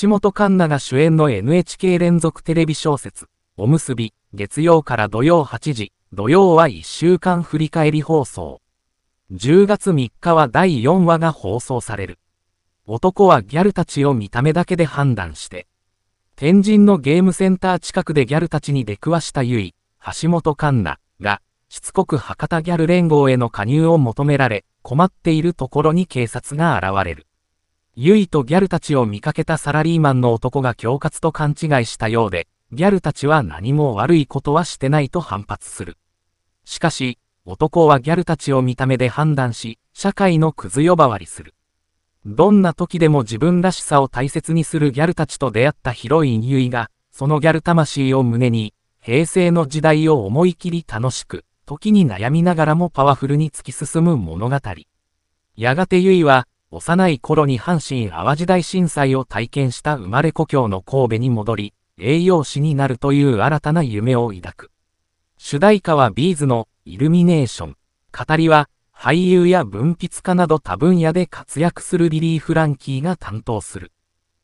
橋本環奈が主演の NHK 連続テレビ小説、おむすび、月曜から土曜8時、土曜は1週間振り返り放送。10月3日は第4話が放送される。男はギャルたちを見た目だけで判断して。天神のゲームセンター近くでギャルたちに出くわしたゆい、橋本環奈が、しつこく博多ギャル連合への加入を求められ、困っているところに警察が現れる。ゆいとギャルたちを見かけたサラリーマンの男が恐喝と勘違いしたようで、ギャルたちは何も悪いことはしてないと反発する。しかし、男はギャルたちを見た目で判断し、社会のクズ呼ばわりする。どんな時でも自分らしさを大切にするギャルたちと出会ったヒロインゆいが、そのギャル魂を胸に、平成の時代を思い切り楽しく、時に悩みながらもパワフルに突き進む物語。やがてゆいは、幼い頃に阪神・淡路大震災を体験した生まれ故郷の神戸に戻り、栄養士になるという新たな夢を抱く。主題歌はビーズのイルミネーション。語りは俳優や文筆家など多分野で活躍するリリー・フランキーが担当する。